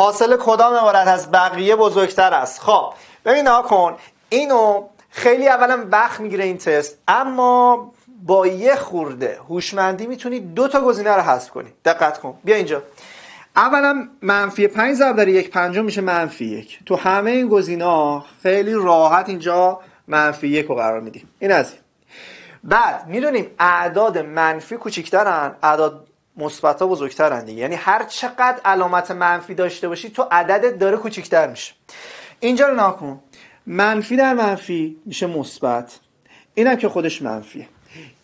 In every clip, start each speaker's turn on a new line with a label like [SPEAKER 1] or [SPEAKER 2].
[SPEAKER 1] حاصل کدام عبارت از بقیه بزرگتر است خب ببین ها کن اینو خیلی اولا وقت میگیره این تست اما با یه خورده هوشمندی میتونی دو تا گزینه رو حذف کنی دقت کن بیا اینجا اولا منفی 5 ضرب در یک پنجم میشه منفی یک تو همه این گزینا خیلی راحت اینجا منفی یک رو قرار میدیم این از این بعد میدونیم اعداد منفی کوچیکترن اعداد مثبت ها بزرگترن یعنی هر چقدر علامت منفی داشته باشی تو عددت داره کوچیکتر میشه اینجا رو ناکن منفی در منفی میشه مثبت اینم که خودش منفیه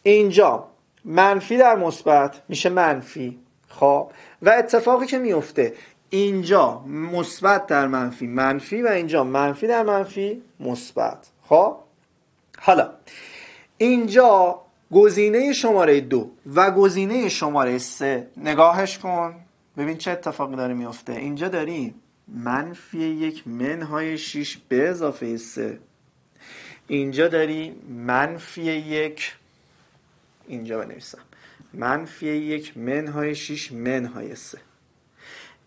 [SPEAKER 1] اینجا منفی در مثبت میشه منفی خب و اتفاقی که میفته اینجا مثبت در منفی منفی و اینجا منفی در منفی مثبت خب حالا اینجا گزینه شماره دو و گزینه شماره سه نگاهش کن ببین چه اتفاقی داره میفته اینجا داریم منفی یک منهای 6 به اضافه 3 اینجا داری منفی یک اینجا بنویسم منفی یک منهای 6 منهای 3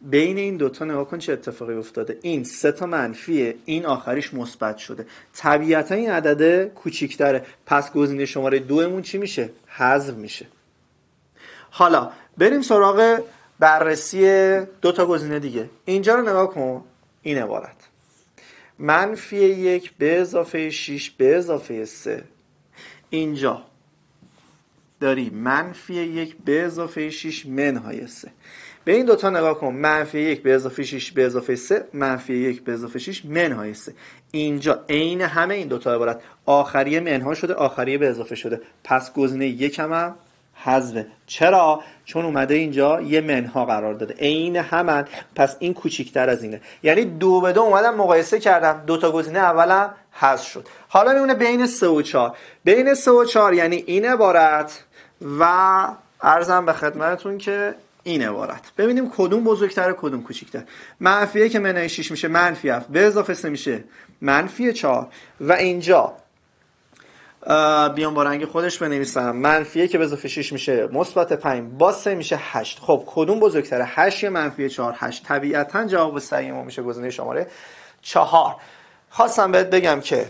[SPEAKER 1] بین این دوتا نگاه کن چه اتفاقی افتاده این سه تا منفیه این آخریش مثبت شده طبیعتا این عدده کوچیکتره پس گزینه شماره دومون چی میشه حذف میشه حالا بریم سراغ بررسی دو تا گزینه دیگه اینجا رو نگاه کن این عبارت منفی یک به اضافه 6 به اضافه 3 اینجا داری منفی یک به اضافه 6 منهای 3 به این دوتا نگاه کن منفی یک به اضافه 6 به اضافه 3 منفی یک به اضافه 6 منهای 3 اینجا عین همه این دوتا عبارت آخریه منها شده آخریه به اضافه شده پس گزینه یکم هم حذفه چرا چون اومده اینجا یه منها قرار داده عین همن پس این کوچیکتر از اینه یعنی دو به دو اومدم مقایسه کردم دو تا گزینه اولم حذف شد حالا میمونه بین 3 و 4 بین 3 و 4 یعنی این عبارت و ارزم به خدمتون که این عبارت ببینیم کدوم بزرگتر کدوم کوچیکتر منفیه که منهای 6 میشه منفی 7 به اضافه 3 میشه منفی 4 و اینجا بیام با رنگ خودش بنویسم منفیه که به اضافه 6 میشه مثبت 5 با 3 میشه 8 خب کدوم بزرگتره 8 یا منفی 4 8 طبیعتا جواب سعی ما میشه گزینه شماره 4 خواستم بهت بگم که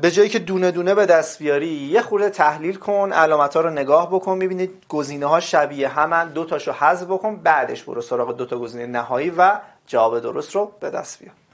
[SPEAKER 1] به جایی که دونه دونه به دست بیاری یه خورده تحلیل کن علامت ها رو نگاه بکن میبینید گزینه ها شبیه همن دو تاشو حذف بکن بعدش برو سراغ دو تا گزینه نهایی و جواب درست رو به دست بیار